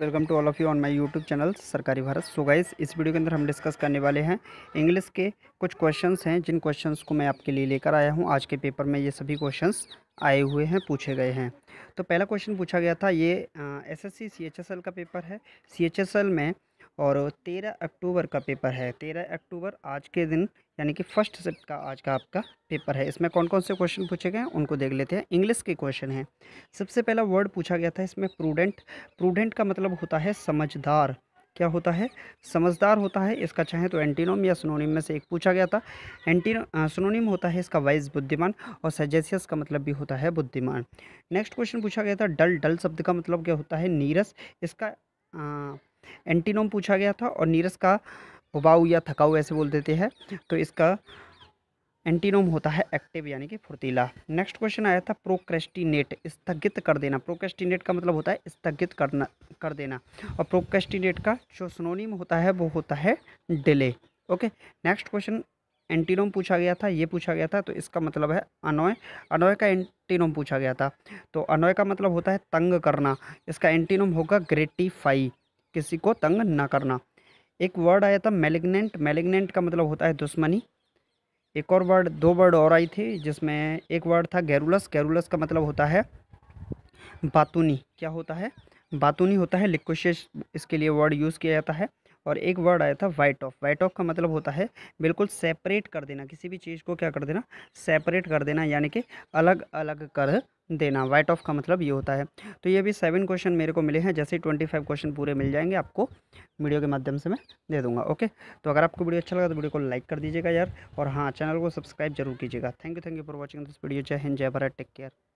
welcome to all of you on my YouTube channel Sarkari Bharat so guys इस वीडियो के अंदर हम डिस्कस करने वाले हैं इंग्लिश के कुछ क्वेश्चंस हैं जिन क्वेश्चंस को मैं आपके लिए लेकर आया हूं आज के पेपर में ये सभी क्वेश्चंस आए हुए हैं पूछे गए हैं तो पहला क्वेश्चन पूछा गया था ये एस एस का पेपर है सी में और तेरह अक्टूबर का पेपर है तेरह अक्टूबर आज के दिन यानी कि फर्स्ट सेट का आज का आपका पेपर है इसमें कौन कौन से क्वेश्चन पूछे गए हैं उनको देख लेते हैं इंग्लिश के क्वेश्चन हैं सबसे पहला वर्ड पूछा गया था इसमें प्रूडेंट प्रूडेंट का मतलब होता है समझदार क्या होता है समझदार होता है इसका चाहे तो एंटीनोम या सोनोनिम में से एक पूछा गया था एंटीनो सुनोनिम होता है इसका वाइज बुद्धिमान और सजेसियस का मतलब भी होता है बुद्धिमान नेक्स्ट क्वेश्चन पूछा गया था डल डल शब्द का मतलब क्या होता है नीरस इसका आ, एंटीनोम पूछा गया था और नीरस का उबाऊ या थकाऊ ऐसे बोल देते हैं तो इसका एंटीनोम होता है एक्टिव यानी कि फुर्तीला नेक्स्ट क्वेश्चन आया था प्रोक्रेस्टिनेट स्थगित कर देना प्रोक्रेस्टिनेट का मतलब होता है स्थगित करना कर देना और प्रोक्रेस्टिनेट का जो सुनोनिम होता है वो होता है delay okay next question antonym पूछा गया था ये पूछा गया था तो इसका मतलब है अनोय अनोय का एंटीनोम पूछा गया था तो अनोय का मतलब होता है तंग करना इसका एंटीनोम होगा ग्रेटिफाई किसी को तंग ना करना एक वर्ड आया था मेलिग्नेंट मेलिग्नेंट का मतलब होता है दुश्मनी एक और वर्ड दो वर्ड और आई थी जिसमें एक वर्ड था गैरुलस गैरुलस का मतलब होता है बातूनी क्या होता है बातूनी होता है लिक्विशेष इसके लिए वर्ड यूज़ किया जाता है और एक वर्ड आया था वाइट ऑफ वाइट ऑफ का मतलब होता है बिल्कुल सेपरेट कर देना किसी भी चीज़ को क्या कर देना सेपरेट कर देना यानी कि अलग अलग कर देना वाइट ऑफ का मतलब ये होता है तो ये भी सेवन क्वेश्चन मेरे को मिले हैं जैसे ट्वेंटी फाइव क्वेश्चन पूरे मिल जाएंगे आपको वीडियो के माध्यम से मैं दे दूंगा ओके तो अगर आपको वीडियो अच्छा लगा तो वीडियो को लाइक कर दीजिएगा यार और हाँ चैनल को सब्सक्राइब जरूर कीजिएगा thank you thank you for watching this video जय हिंद जय भारत टेक केयर